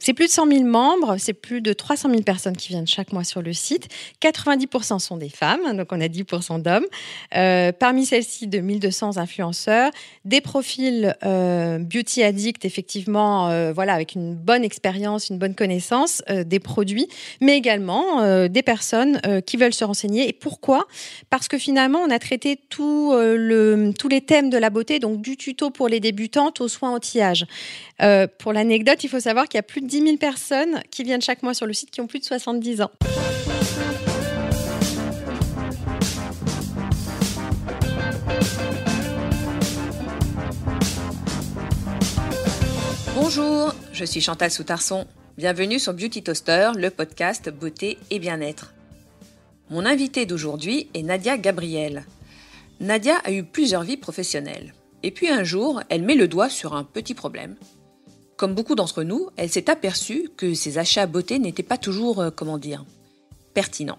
C'est plus de 100 000 membres, c'est plus de 300 000 personnes qui viennent chaque mois sur le site. 90% sont des femmes, donc on a 10% d'hommes. Euh, parmi celles-ci, de 1200 influenceurs, des profils euh, beauty addict, effectivement, euh, voilà, avec une bonne expérience, une bonne connaissance des produits, mais également des personnes qui veulent se renseigner. Et pourquoi Parce que finalement, on a traité tout, le, tous les thèmes de la beauté, donc du tuto pour les débutantes aux soins anti-âge. pour l'anecdote, il faut savoir qu'il y a plus 10 000 personnes qui viennent chaque mois sur le site qui ont plus de 70 ans. Bonjour, je suis Chantal Soutarson. Bienvenue sur Beauty Toaster, le podcast beauté et bien-être. Mon invitée d'aujourd'hui est Nadia Gabriel. Nadia a eu plusieurs vies professionnelles. Et puis un jour, elle met le doigt sur un petit problème comme beaucoup d'entre nous, elle s'est aperçue que ses achats beauté n'étaient pas toujours, euh, comment dire, pertinents.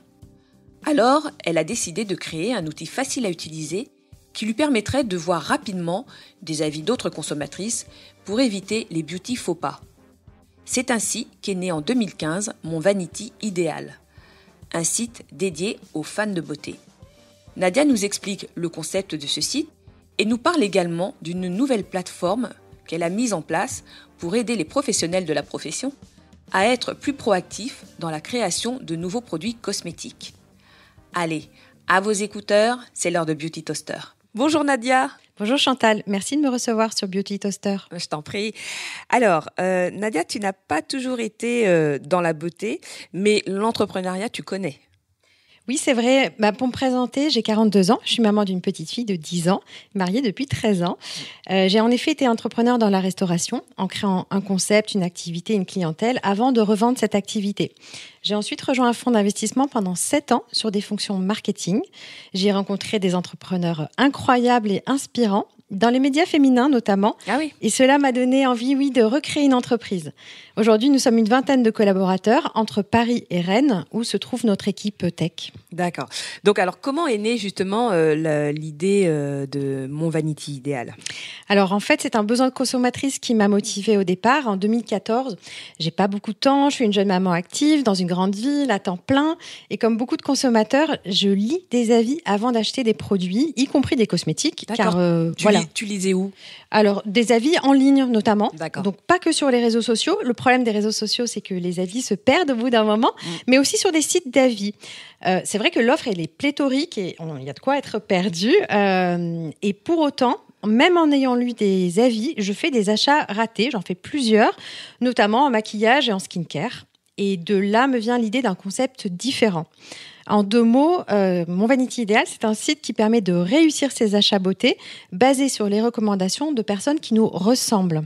Alors, elle a décidé de créer un outil facile à utiliser qui lui permettrait de voir rapidement des avis d'autres consommatrices pour éviter les beauty faux pas. C'est ainsi qu'est né en 2015 mon Vanity Idéal, un site dédié aux fans de beauté. Nadia nous explique le concept de ce site et nous parle également d'une nouvelle plateforme qu'elle a mise en place pour aider les professionnels de la profession à être plus proactifs dans la création de nouveaux produits cosmétiques. Allez, à vos écouteurs, c'est l'heure de Beauty Toaster. Bonjour Nadia. Bonjour Chantal, merci de me recevoir sur Beauty Toaster. Je t'en prie. Alors, euh, Nadia, tu n'as pas toujours été euh, dans la beauté, mais l'entrepreneuriat, tu connais. Oui, c'est vrai. Bah, pour me présenter, j'ai 42 ans. Je suis maman d'une petite fille de 10 ans, mariée depuis 13 ans. Euh, j'ai en effet été entrepreneur dans la restauration en créant un concept, une activité, une clientèle avant de revendre cette activité. J'ai ensuite rejoint un fonds d'investissement pendant 7 ans sur des fonctions marketing. J'ai rencontré des entrepreneurs incroyables et inspirants dans les médias féminins notamment. Ah et cela m'a donné envie, oui, de recréer une entreprise. Aujourd'hui, nous sommes une vingtaine de collaborateurs entre Paris et Rennes, où se trouve notre équipe tech. D'accord. Donc, alors, comment est née justement euh, l'idée euh, de Mon Vanity Idéal Alors, en fait, c'est un besoin de consommatrice qui m'a motivée au départ. En 2014, j'ai pas beaucoup de temps, je suis une jeune maman active dans une grande ville à temps plein. Et comme beaucoup de consommateurs, je lis des avis avant d'acheter des produits, y compris des cosmétiques. D'accord. Euh, tu lisais où Alors, des avis en ligne notamment. D'accord. Donc, pas que sur les réseaux sociaux. Le problème des réseaux sociaux, c'est que les avis se perdent au bout d'un moment, mm. mais aussi sur des sites d'avis. Euh, c'est vrai que l'offre, elle est pléthorique et il y a de quoi être perdu. Euh, et pour autant, même en ayant lu des avis, je fais des achats ratés. J'en fais plusieurs, notamment en maquillage et en skincare. Et de là me vient l'idée d'un concept différent. En deux mots, euh, Mon Vanity Idéal, c'est un site qui permet de réussir ses achats beauté basé sur les recommandations de personnes qui nous ressemblent.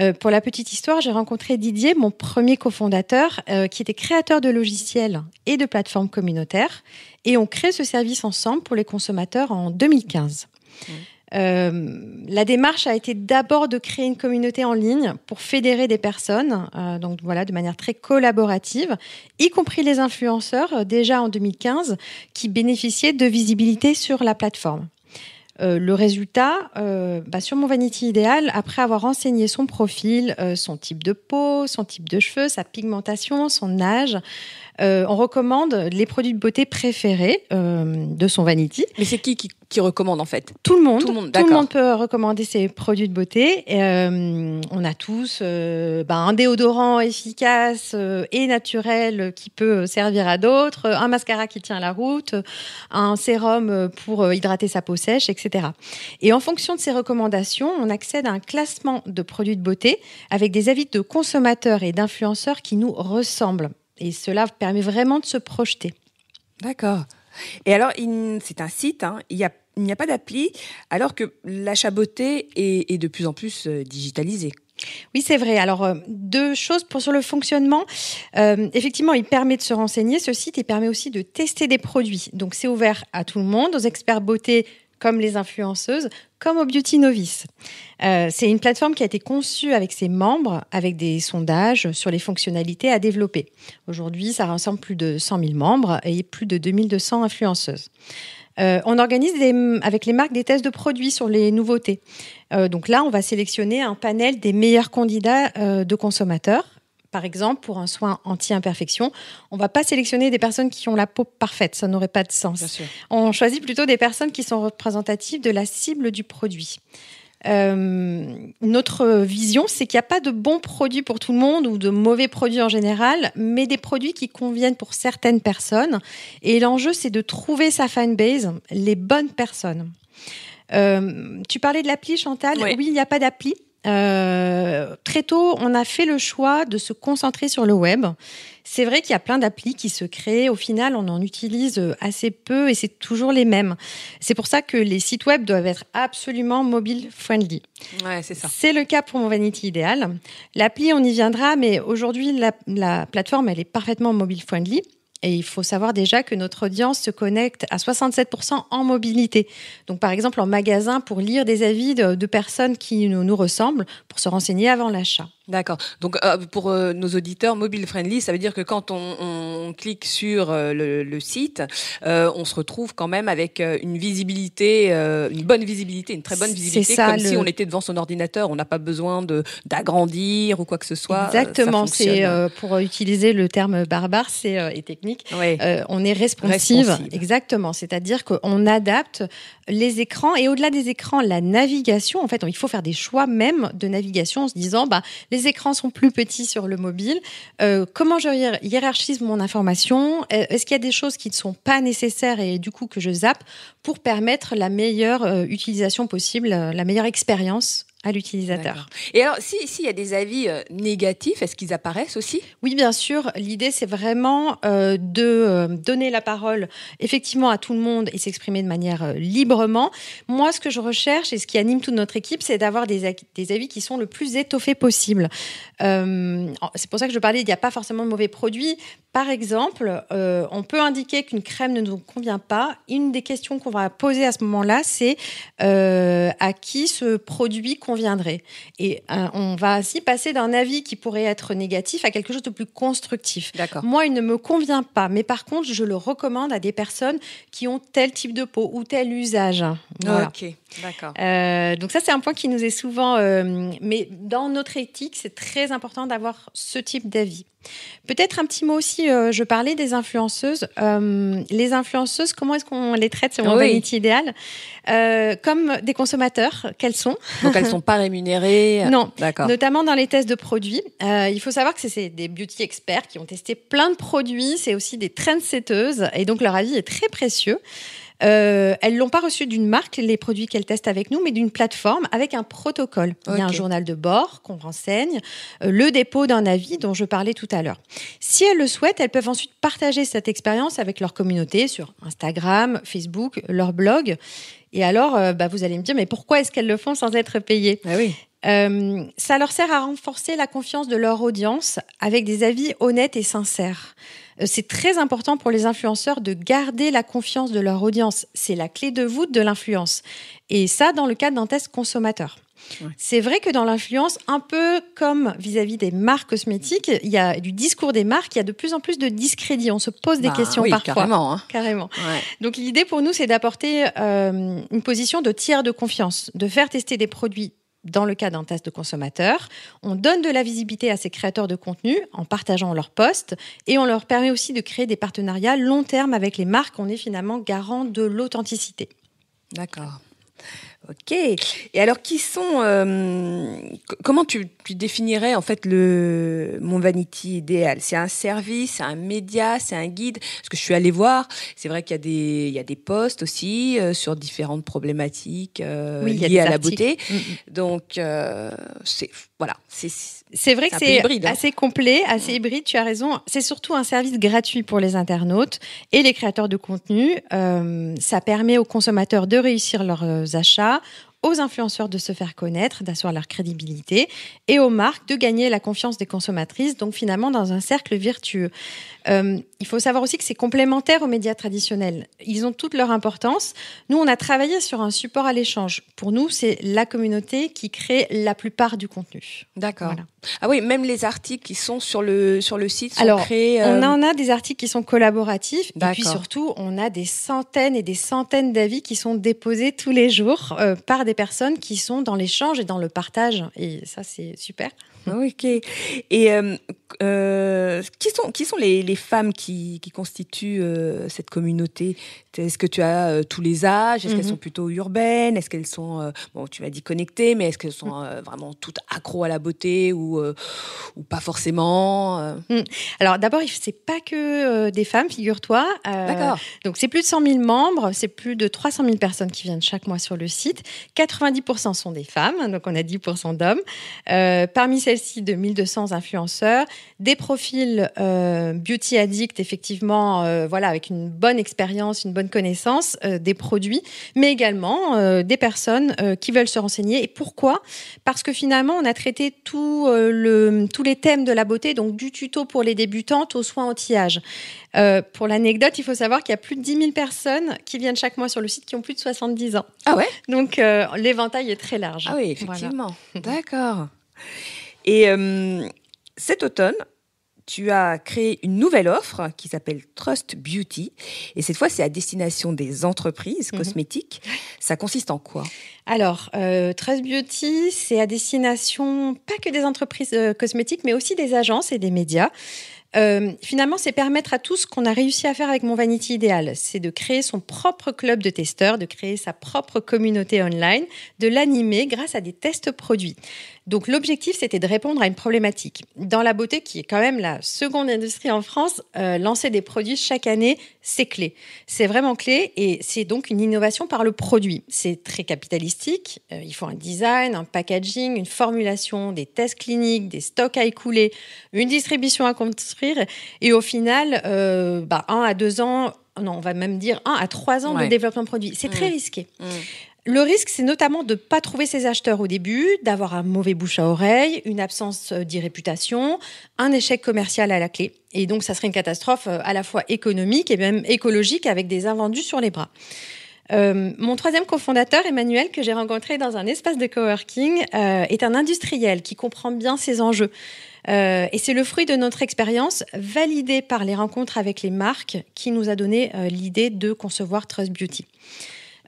Euh, pour la petite histoire, j'ai rencontré Didier, mon premier cofondateur, euh, qui était créateur de logiciels et de plateformes communautaires. Et on crée ce service ensemble pour les consommateurs en 2015. Euh, la démarche a été d'abord de créer une communauté en ligne pour fédérer des personnes, euh, donc voilà, de manière très collaborative, y compris les influenceurs euh, déjà en 2015 qui bénéficiaient de visibilité sur la plateforme. le résultat, bah, sur mon Vanity Idéal, après avoir enseigné son profil, son type de peau, son type de cheveux, sa pigmentation, son âge, euh, on recommande les produits de beauté préférés euh, de son vanity. Mais c'est qui, qui, recommande en fait Tout le monde. Tout le monde, tout le monde peut recommander ses produits de beauté. Euh, on a tous bah, un déodorant efficace et naturel qui peut servir à d'autres, un mascara qui tient la route, un sérum pour hydrater sa peau sèche, etc. Et en fonction de ces recommandations, on accède à un classement de produits de beauté avec des avis de consommateurs et d'influenceurs qui nous ressemblent. Et cela permet vraiment de se projeter. D'accord. Et alors, c'est un site, hein. il n'y a pas d'appli, alors que l'achat beauté est, de plus en plus euh, digitalisé. Oui, c'est vrai. Alors, euh, deux choses pour sur le fonctionnement. Euh, effectivement, il permet de se renseigner, ce site, il permet aussi de tester des produits. Donc, c'est ouvert à tout le monde, aux experts beauté comme les influenceuses, comme au Beauty Novice. Euh, c'est une plateforme qui a été conçue avec ses membres, avec des sondages sur les fonctionnalités à développer. Aujourd'hui, ça rassemble plus de 100 000 membres et plus de 2200 influenceuses. Euh, on organise avec les marques des tests de produits sur les nouveautés. Euh, donc là, on va sélectionner un panel des meilleurs candidats de consommateurs par exemple, pour un soin anti-imperfection, on va pas sélectionner des personnes qui ont la peau parfaite, ça n'aurait pas de sens. On choisit plutôt des personnes qui sont représentatives de la cible du produit. Euh, notre vision, c'est qu'il n'y a pas de bons produits pour tout le monde ou de mauvais produits en général, mais des produits qui conviennent pour certaines personnes. Et l'enjeu, c'est de trouver sa fanbase, les bonnes personnes. Euh, tu parlais de l'appli, Chantal. Oui, il n'y a pas d'appli. Euh, très tôt, on a fait le choix de se concentrer sur le web. C'est vrai qu'il y a plein d'applis qui se créent. Au final, on en utilise assez peu et c'est toujours les mêmes. C'est pour ça que les sites web doivent être absolument mobile friendly. Ouais, c'est ça. C'est le cas pour mon Vanity Idéal. L'appli, on y viendra, mais aujourd'hui, la, la plateforme, elle est parfaitement mobile friendly. Et il faut savoir déjà que notre audience se connecte à 67% en mobilité. Donc, par exemple, en magasin pour lire des avis de, personnes qui nous ressemblent pour se renseigner avant l'achat. D'accord. Donc euh, pour euh, nos auditeurs, mobile friendly, ça veut dire que quand on, clique sur euh, le, site, on se retrouve quand même avec une visibilité, une bonne visibilité, une très bonne visibilité, comme si on était devant son ordinateur. On n'a pas besoin de d'agrandir ou quoi que ce soit. Exactement. C'est pour utiliser le terme barbare, c'est et technique. on est responsive. Exactement. C'est-à-dire qu'on adapte les écrans et au-delà des écrans, la navigation. En fait, il faut faire des choix même de navigation en se disant, bah les écrans sont plus petits sur le mobile. Euh, comment je hiérarchise mon information euh, Est-ce qu'il y a des choses qui ne sont pas nécessaires et du coup que je zappe pour permettre la meilleure euh, utilisation possible, la meilleure expérience à l'utilisateur. Et alors, s'il y a des avis euh, négatifs, est-ce qu'ils apparaissent aussi Oui, bien sûr. L'idée, c'est vraiment euh, de euh, donner la parole effectivement à tout le monde et s'exprimer de manière librement. Moi, ce que je recherche et ce qui anime toute notre équipe, c'est d'avoir des, des, avis qui sont le plus étoffés possible. c'est pour ça que je parlais, il n'y a pas forcément de mauvais produits. Par exemple, on peut indiquer qu'une crème ne nous convient pas. Une des questions qu'on va poser à ce moment-là, c'est à qui ce produit convient conviendrait. Et euh, on va ainsi passer d'un avis qui pourrait être négatif à quelque chose de plus constructif. Moi, il ne me convient pas, mais par contre, je le recommande à des personnes qui ont tel type de peau ou tel usage. Ok. D'accord. Euh, donc ça, c'est un point qui nous est souvent... Euh, mais dans notre éthique, c'est très important d'avoir ce type d'avis. Peut-être un petit mot aussi, euh, je parlais des influenceuses. les influenceuses, comment est-ce qu'on les traite selon mon Vanity Idéal Comme des consommateurs, qu'elles sont. Donc elles ne sont pas rémunérées Non, d'accord. Notamment dans les tests de produits. il faut savoir que c'est des beauty experts qui ont testé plein de produits. C'est aussi des trendsetteuses. Et donc leur avis est très précieux. Euh, elles l'ont pas reçu d'une marque, les produits qu'elles testent avec nous, mais d'une plateforme avec un protocole. Il y a un journal de bord qu'on renseigne, euh, le dépôt d'un avis dont je parlais tout à l'heure. Si elles le souhaitent, elles peuvent ensuite partager cette expérience avec leur communauté sur Instagram, Facebook, leur blog. Et alors, euh, bah, vous allez me dire, mais pourquoi est-ce qu'elles le font sans être payées ah oui. Euh, ça leur sert à renforcer la confiance de leur audience avec des avis honnêtes et sincères. Euh, c'est très important pour les influenceurs de garder la confiance de leur audience. C'est la clé de voûte de l'influence. Et ça, dans le cadre d'un test consommateur. C'est vrai que dans l'influence, un peu comme vis-à-vis des marques cosmétiques, il y a du discours des marques, il y a de plus en plus de discrédit. On se pose des bah questions parfois. Carrément. Hein. Donc l'idée pour nous, c'est d'apporter euh, une position de tiers de confiance, de faire tester des produits dans le cas d'un test de consommateur. On donne de la visibilité à ces créateurs de contenu en partageant leurs posts et on leur permet aussi de créer des partenariats long terme avec les marques. On est finalement garant de l'authenticité. D'accord. Ok. Et alors, qui sont, euh, comment tu, définirais en fait le mon vanity idéal C'est un service, c'est un média, c'est un guide. Parce que je suis allée voir, c'est vrai qu'il y a des il des posts aussi euh, sur différentes problématiques euh, liées à la beauté. Mm, mm. Donc c'est voilà, c'est vrai que c'est hein. assez complet, assez hybride, tu as raison. C'est surtout un service gratuit pour les internautes et les créateurs de contenu. Euh, ça permet aux consommateurs de réussir leurs euh, achats aux influenceurs de se faire connaître, d'asseoir leur crédibilité et aux marques de gagner la confiance des consommatrices, donc finalement dans un cercle vertueux. Euh, il faut savoir aussi que c'est complémentaire aux médias traditionnels. Ils ont toute leur importance. Nous, on a travaillé sur un support à l'échange. Pour nous, c'est la communauté qui crée la plupart du contenu. D'accord. Ah oui, même les articles qui sont sur le sur le site sont créés. On euh, en a des articles qui sont collaboratifs et puis surtout on a des centaines et des centaines d'avis qui sont déposés tous les jours euh, par des personnes qui sont dans l'échange et dans le partage et ça c'est super. Ah ok. Et euh, euh, qui sont, qui sont les, les femmes qui, qui constituent euh, cette communauté Est-ce que tu as euh, tous les âges mhm. Est-ce qu'elles sont plutôt urbaines Est-ce qu'elles sont, bon, tu m'as dit connectées, mais est-ce qu'elles sont mm. vraiment toutes accro à la beauté ou, ou pas forcément mm. Alors d'abord, c'est pas que des femmes, figure-toi. D'accord. Donc c'est plus de 100 000 membres, c'est plus de 300 000 personnes qui viennent chaque mois sur le site. 90% sont des femmes, donc on a 10% d'hommes. parmi celles-ci, de 1200 influenceurs, des profils euh, beauty addict, effectivement, euh, voilà, avec une bonne expérience, une bonne connaissance euh, des produits, mais également des personnes qui veulent se renseigner. Et pourquoi Parce que finalement, on a traité tout, le, tous les thèmes de la beauté, donc du tuto pour les débutantes aux soins anti-âge. pour l'anecdote, il faut savoir qu'il y a plus de 10 000 personnes qui viennent chaque mois sur le site qui ont plus de 70 ans. Ah ouais Donc l'éventail est très large. Ah oui, effectivement. D'accord. Et cet automne, tu as créé une nouvelle offre qui s'appelle Trust Beauty. Et cette fois, c'est à destination des entreprises mhm. cosmétiques. Ça consiste en quoi Alors, euh, Trust Beauty, c'est à destination pas que des entreprises euh, cosmétiques, mais aussi des agences et des médias. Euh, finalement, c'est permettre à tous ce qu'on a réussi à faire avec Mon Vanity Idéal. C'est de créer son propre club de testeurs, de créer sa propre communauté online, de l'animer grâce à des tests produits. Donc l'objectif, c'était de répondre à une problématique. Dans la beauté, qui est quand même la seconde industrie en France, euh, lancer des produits chaque année, c'est clé. C'est vraiment clé et c'est donc une innovation par le produit. C'est très capitalistique. Euh, il faut un design, un packaging, une formulation, des tests cliniques, des stocks à écouler, une distribution à construire et au final, euh, bah, un à deux ans non, on va même dire un à trois ans de développement produit. C'est mmh. très risqué. Mmh. Le risque, c'est notamment de ne pas trouver ses acheteurs au début, d'avoir un mauvais bouche à oreille, une absence euh, d'irréputation, un échec commercial à la clé. Et donc, ça serait une catastrophe euh, à la fois économique et même écologique avec des invendus sur les bras. Euh, mon troisième cofondateur, Emmanuel, que j'ai rencontré dans un espace de coworking, est un industriel qui comprend bien ces enjeux. et c'est le fruit de notre expérience validée par les rencontres avec les marques qui nous a donné l'idée de concevoir Trust Beauty.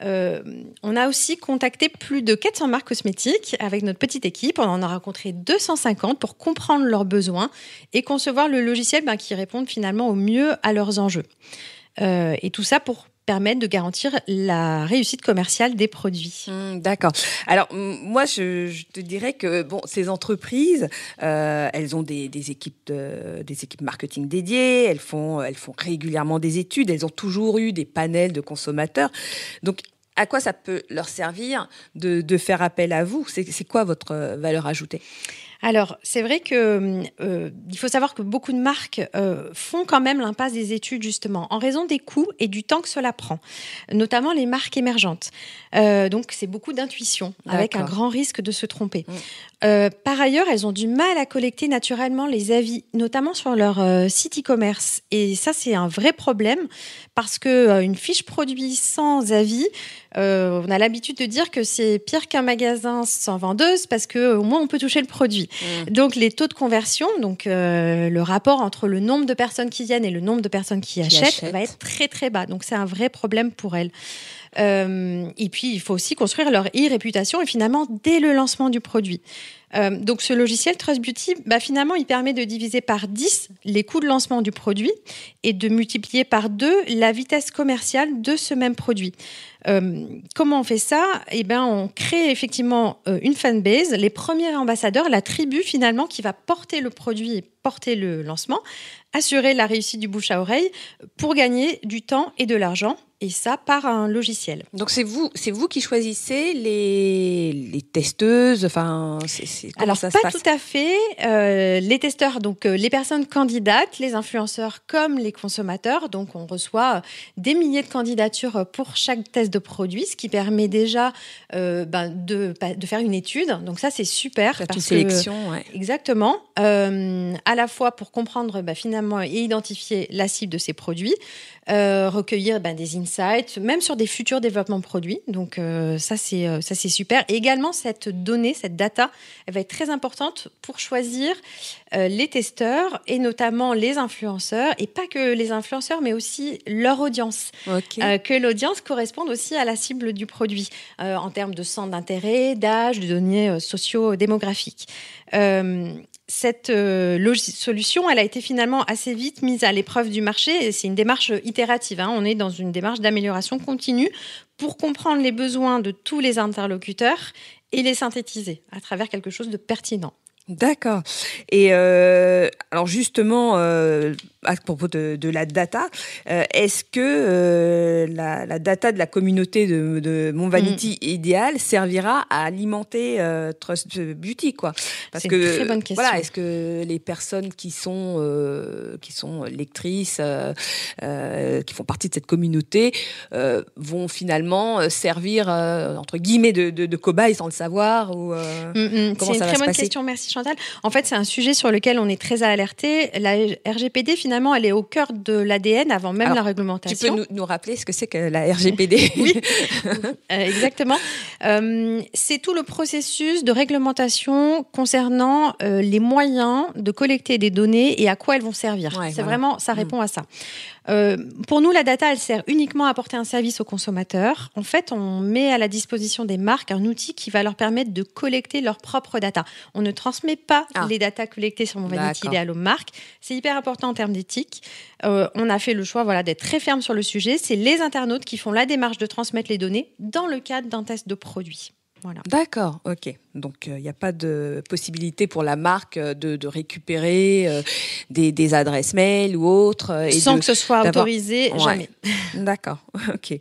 Euh, on a aussi contacté plus de 400 marques cosmétiques avec notre petite équipe. On en a rencontré 250 pour comprendre leurs besoins et concevoir le logiciel ben, qui réponde finalement au mieux à leurs enjeux. Euh, et tout ça pour permettent de garantir la réussite commerciale des produits. Mmh, d'accord. Alors moi, je, te dirais que bon, ces entreprises, euh, elles ont des, équipes des équipes marketing dédiées, elles font elles font régulièrement des études, elles ont toujours eu des panels de consommateurs. Donc à quoi ça peut leur servir de, de faire appel à vous C'est quoi votre euh, valeur ajoutée alors, c'est vrai que euh, euh, il faut savoir que beaucoup de marques euh, font quand même l'impasse des études justement en raison des coûts et du temps que cela prend, notamment les marques émergentes. donc, c'est beaucoup d'intuition avec un grand risque de se tromper. Euh, par ailleurs, elles ont du mal à collecter naturellement les avis, notamment sur leur euh, site e-commerce. Et ça, c'est un vrai problème parce que euh, une fiche produit sans avis, on a l'habitude de dire que c'est pire qu'un magasin sans vendeuse parce que au moins on peut toucher le produit. Mmh. Donc les taux de conversion, donc le rapport entre le nombre de personnes qui viennent et le nombre de personnes qui, achètent, va être très très bas. Donc c'est un vrai problème pour elles. Euh, et puis, il faut aussi construire leur e-réputation et finalement, dès le lancement du produit. Euh, donc, ce logiciel Trust Beauty, bah, finalement, il permet de diviser par 10 les coûts de lancement du produit et de multiplier par 2 la vitesse commerciale de ce même produit. Euh, comment on fait ça Eh bien, on crée effectivement une fanbase, les premiers ambassadeurs, la tribu finalement qui va porter le produit et porter le lancement, assurer la réussite du bouche à oreille pour gagner du temps et de l'argent et ça par un logiciel. Donc c'est vous, c'est vous qui choisissez les, les testeuses, enfin c'est, alors ça pas se tout à fait. Euh, les testeurs, donc euh, les personnes candidates, les influenceurs comme les consommateurs, donc on reçoit des milliers de candidatures pour chaque test de produit, ce qui permet déjà euh, ben, de, de faire une étude. Donc ça c'est super. Faire une sélection, exactement. à la fois pour comprendre ben, finalement et identifier la cible de ces produits, recueillir ben, des insights même sur des futurs développements produits. Donc euh, ça, c'est euh, ça c'est super. Et également, cette donnée, cette data, elle va être très importante pour choisir euh, les testeurs et notamment les influenceurs. Et pas que les influenceurs, mais aussi leur audience. que l'audience corresponde aussi à la cible du produit en termes de centre d'intérêt, d'âge, de données socio-démographiques cette euh, solution, elle a été finalement assez vite mise à l'épreuve du marché. C'est une démarche euh, itérative. Hein. On est dans une démarche d'amélioration continue pour comprendre les besoins de tous les interlocuteurs et les synthétiser à travers quelque chose de pertinent. D'accord. Et euh, alors justement, euh, à propos de, la data, euh, est-ce que la, data de la communauté de, de Mon Vanity mm. Idéal servira à alimenter Trust Beauty, quoi Parce une très bonne question. voilà, est-ce que les personnes qui sont qui sont lectrices, qui font partie de cette communauté, vont finalement servir entre guillemets de, de, cobayes sans le savoir ou mm, mm. C'est une très bonne question. Merci. Jean en fait, c'est un sujet sur lequel on est très alerté. La RGPD, finalement, elle est au cœur de l'ADN avant même la réglementation. Tu peux nous, rappeler ce que c'est que la RGPD Oui, euh, exactement. Euh, c'est tout le processus de réglementation concernant euh, les moyens de collecter des données et à quoi elles vont servir. c'est vraiment, ça mm. répond à ça. Euh, pour nous, la data, elle sert uniquement à apporter un service aux consommateurs. En fait, on met à la disposition des marques un outil qui va leur permettre de collecter leurs propres data. On ne transmet pas ah. les data collectées sur mon Vanity idéal aux marques. C'est hyper important en termes d'éthique. Euh, on a fait le choix voilà, d'être très ferme sur le sujet. C'est les internautes qui font la démarche de transmettre les données dans le cadre d'un test de produit. D'accord, ok. Donc il euh, n'y a pas de possibilité pour la marque euh, de, récupérer euh, des, adresses mail ou autres. et Sans que ce soit autorisé, jamais. D'accord, ok.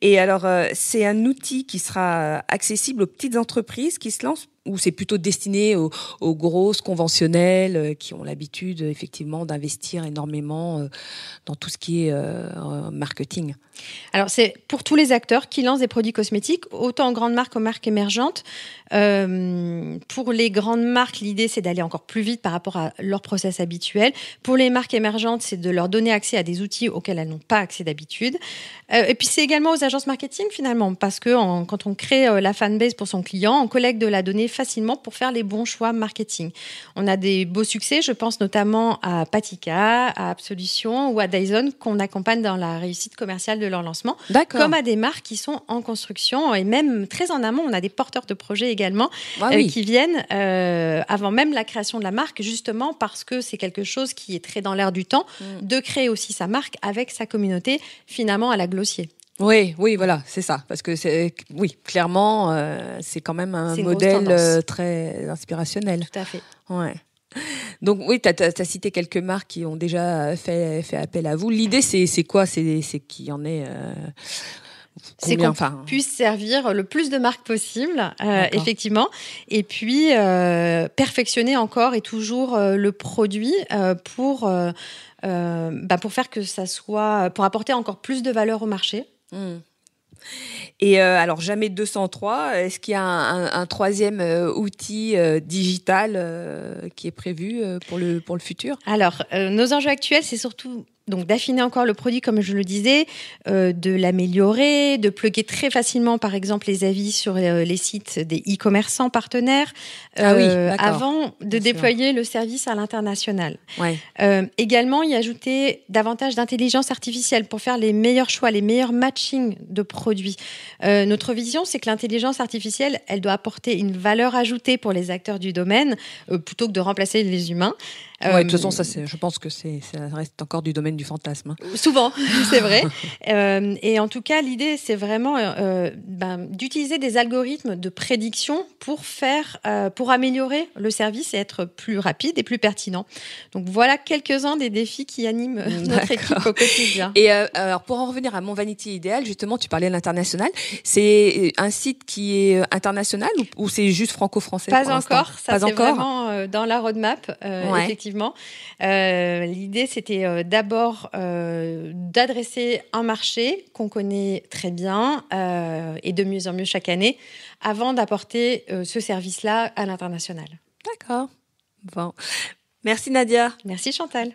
Et alors c'est un outil qui sera accessible aux petites entreprises qui se lancent ou c'est plutôt destiné aux grosses conventionnelles qui ont l'habitude effectivement d'investir énormément dans tout ce qui est marketing alors, c'est pour tous les acteurs qui lancent des produits cosmétiques, autant grandes marques qu'aux marques émergentes. Euh, pour les grandes marques, l'idée, c'est d'aller encore plus vite par rapport à leur process habituel. Pour les marques émergentes, c'est de leur donner accès à des outils auxquels elles n'ont pas accès d'habitude. Euh, et puis, c'est également aux agences marketing, finalement, parce que quand on crée la euh, la fanbase pour son client, on collecte de la donnée facilement pour faire les bons choix marketing. On a des beaux succès, je pense notamment à Patika, à Absolution ou à Dyson, qu'on accompagne dans la réussite commerciale de leur lancement, comme à des marques qui sont en construction et même très en amont. On a des porteurs de projets également ah euh, qui viennent euh, avant même la création de la marque, justement parce que c'est quelque chose qui est très dans l'air du temps mm. de créer aussi sa marque avec sa communauté finalement à la glossier. Oui, oui, voilà, c'est ça. Parce que c'est, oui, clairement, euh, c'est quand même un modèle très inspirationnel. Tout à fait. Ouais. Donc oui, tu as, cité quelques marques qui ont déjà fait, appel à vous. L'idée, c'est quoi C'est qu'il y en ait... Euh, c'est qu'on enfin... puisse servir le plus de marques possible, euh, effectivement, et puis euh, perfectionner encore et toujours le produit pour, bah, pour faire que ça soit, pour apporter encore plus de valeur au marché. Hmm. Et euh, alors jamais 203, est-ce qu'il y a un, troisième euh, outil euh, digital qui est prévu pour, le, pour le futur Alors, nos enjeux actuels, c'est surtout donc d'affiner encore le produit, comme je le disais, euh, de l'améliorer, de pluguer très facilement, par exemple, les avis sur euh, les sites des e-commerçants partenaires, ah euh, avant de déployer le service à l'international. Ouais. également, y ajouter davantage d'intelligence artificielle pour faire les meilleurs choix, les meilleurs matchings de produits. notre vision, c'est que l'intelligence artificielle, elle doit apporter une valeur ajoutée pour les acteurs du domaine, plutôt que de remplacer les humains. Ouais, de toute façon, euh, ça, je pense que ça reste encore du domaine du fantasme. Hein. Souvent, c'est vrai. Euh, et en tout cas, l'idée, c'est vraiment euh, ben, d'utiliser des algorithmes de prédiction pour faire, pour améliorer le service et être plus rapide et plus pertinent. Donc voilà quelques-uns des défis qui animent mm, notre équipe au quotidien. Et alors, pour en revenir à mon Vanity idéal, justement, tu parlais de l'international. C'est un site qui est international ou, c'est juste franco-français Pas encore. Ça, c'est vraiment dans la roadmap, effectivement euh, l'idée, c'était euh, d'abord euh, d'adresser un marché qu'on connaît très bien et de mieux en mieux chaque année, avant d'apporter ce service-là à l'international. D'accord. Bon. Merci Nadia. Merci Chantal.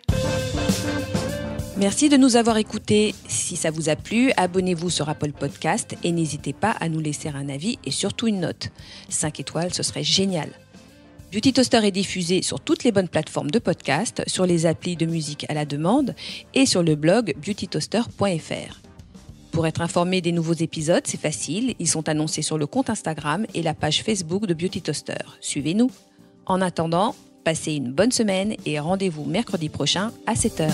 Merci de nous avoir écoutés. Si ça vous a plu, abonnez-vous sur Apple Podcast et n'hésitez pas à nous laisser un avis et surtout une note. 5 étoiles, ce serait génial. Beauty Toaster est diffusé sur toutes les bonnes plateformes de podcast, sur les applis de musique à la demande et sur le blog beautytoaster.fr. Pour être informé des nouveaux épisodes, c'est facile, ils sont annoncés sur le compte Instagram et la page Facebook de Beauty Toaster. Suivez-nous. En attendant, passez une bonne semaine et rendez-vous mercredi prochain à 7h.